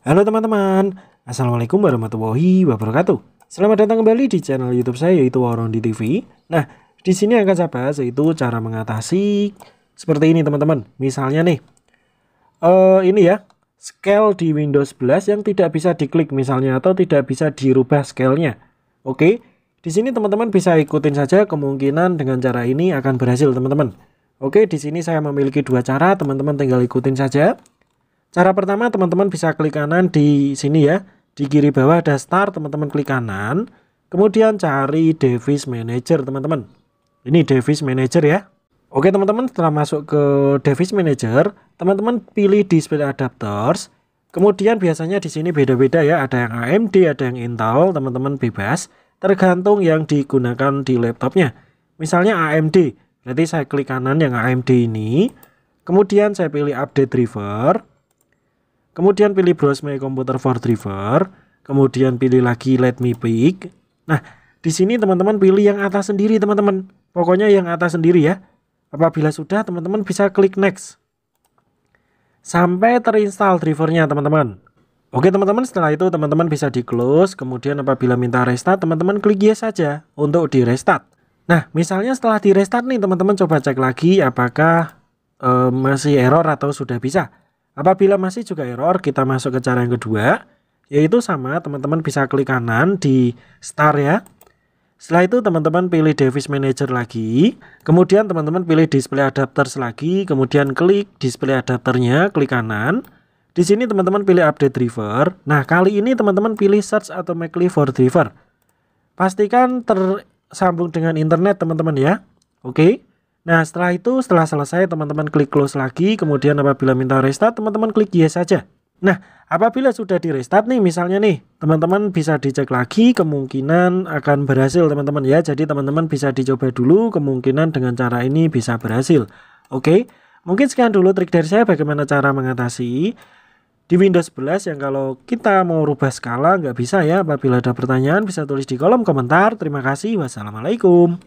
Halo teman-teman, Assalamualaikum warahmatullahi wabarakatuh. Selamat datang kembali di channel YouTube saya yaitu Warong di TV. Nah, di sini akan saya bahas yaitu cara mengatasi seperti ini teman-teman. Misalnya nih, uh, ini ya, scale di Windows 11 yang tidak bisa diklik misalnya atau tidak bisa dirubah scale-nya. Oke, di sini teman-teman bisa ikutin saja kemungkinan dengan cara ini akan berhasil teman-teman. Oke, di sini saya memiliki dua cara, teman-teman tinggal ikutin saja. Cara pertama teman-teman bisa klik kanan di sini ya. Di kiri bawah ada start, teman-teman klik kanan. Kemudian cari device manager teman-teman. Ini device manager ya. Oke teman-teman setelah masuk ke device manager, teman-teman pilih display adapters. Kemudian biasanya di sini beda-beda ya, ada yang AMD, ada yang Intel, teman-teman bebas, tergantung yang digunakan di laptopnya. Misalnya AMD, berarti saya klik kanan yang AMD ini, kemudian saya pilih update driver, Kemudian pilih browse my computer for driver, kemudian pilih lagi let me pick. Nah, di sini teman-teman pilih yang atas sendiri teman-teman. Pokoknya yang atas sendiri ya. Apabila sudah teman-teman bisa klik next. Sampai terinstall drivernya teman-teman. Oke teman-teman setelah itu teman-teman bisa di close kemudian apabila minta restart teman-teman klik yes saja untuk di restart. Nah misalnya setelah di restart nih teman-teman coba cek lagi apakah uh, masih error atau sudah bisa. Apabila masih juga error, kita masuk ke cara yang kedua, yaitu sama teman-teman bisa klik kanan di Start ya. Setelah itu teman-teman pilih device manager lagi, kemudian teman-teman pilih display adapters lagi, kemudian klik display adapternya, klik kanan. Di sini teman-teman pilih update driver. Nah, kali ini teman-teman pilih search atau automatically for driver. Pastikan tersambung dengan internet teman-teman ya. Oke. Okay. Nah setelah itu setelah selesai teman-teman klik close lagi kemudian apabila minta restart teman-teman klik yes saja. Nah apabila sudah di restart nih misalnya nih teman-teman bisa dicek lagi kemungkinan akan berhasil teman-teman ya. Jadi teman-teman bisa dicoba dulu kemungkinan dengan cara ini bisa berhasil. Oke mungkin sekian dulu trik dari saya bagaimana cara mengatasi di Windows 11 yang kalau kita mau rubah skala nggak bisa ya. Apabila ada pertanyaan bisa tulis di kolom komentar. Terima kasih. Wassalamualaikum.